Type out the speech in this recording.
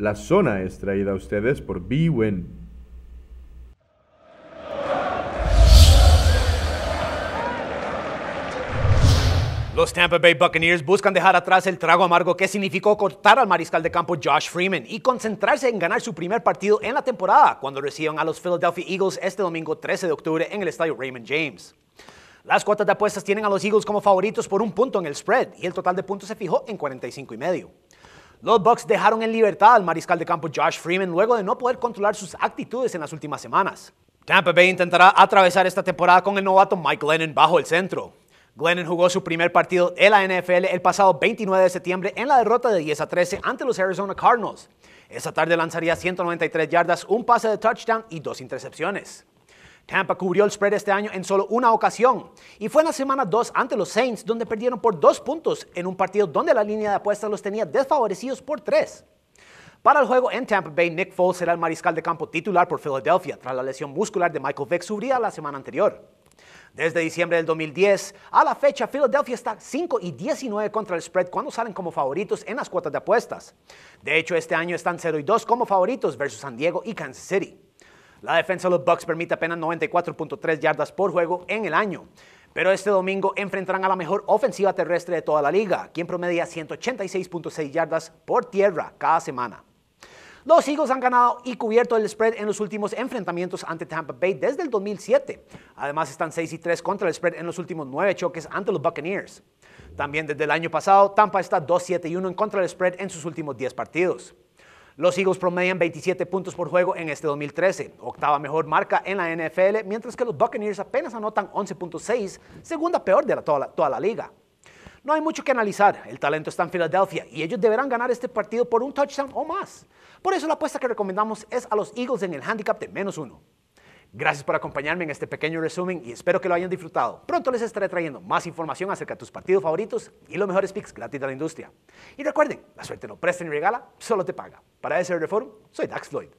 La zona es traída a ustedes por b Los Tampa Bay Buccaneers buscan dejar atrás el trago amargo que significó cortar al mariscal de campo Josh Freeman y concentrarse en ganar su primer partido en la temporada cuando reciban a los Philadelphia Eagles este domingo 13 de octubre en el estadio Raymond James. Las cuotas de apuestas tienen a los Eagles como favoritos por un punto en el spread y el total de puntos se fijó en 45 y medio. Los Bucks dejaron en libertad al mariscal de campo Josh Freeman luego de no poder controlar sus actitudes en las últimas semanas. Tampa Bay intentará atravesar esta temporada con el novato Mike Glennon bajo el centro. Glennon jugó su primer partido en la NFL el pasado 29 de septiembre en la derrota de 10 a 13 ante los Arizona Cardinals. Esa tarde lanzaría 193 yardas, un pase de touchdown y dos intercepciones. Tampa cubrió el spread este año en solo una ocasión y fue en la semana 2 ante los Saints donde perdieron por dos puntos en un partido donde la línea de apuestas los tenía desfavorecidos por tres. Para el juego en Tampa Bay, Nick Foles será el mariscal de campo titular por Philadelphia tras la lesión muscular de Michael Vick sufrida la semana anterior. Desde diciembre del 2010 a la fecha, Philadelphia está 5 y 19 contra el spread cuando salen como favoritos en las cuotas de apuestas. De hecho, este año están 0 y 2 como favoritos versus San Diego y Kansas City. La defensa de los Bucks permite apenas 94.3 yardas por juego en el año. Pero este domingo enfrentarán a la mejor ofensiva terrestre de toda la liga, quien promedia 186.6 yardas por tierra cada semana. Los Eagles han ganado y cubierto el spread en los últimos enfrentamientos ante Tampa Bay desde el 2007. Además están 6 y 3 contra el spread en los últimos 9 choques ante los Buccaneers. También desde el año pasado, Tampa está 2-7 y 1 en contra del spread en sus últimos 10 partidos. Los Eagles promedian 27 puntos por juego en este 2013, octava mejor marca en la NFL, mientras que los Buccaneers apenas anotan 11.6, segunda peor de toda, toda la liga. No hay mucho que analizar, el talento está en Filadelfia y ellos deberán ganar este partido por un touchdown o más. Por eso la apuesta que recomendamos es a los Eagles en el handicap de menos uno. Gracias por acompañarme en este pequeño resumen y espero que lo hayan disfrutado. Pronto les estaré trayendo más información acerca de tus partidos favoritos y los mejores picks gratis de la industria. Y recuerden, la suerte no presta ni regala, solo te paga. Para ese reform, soy Dax Floyd.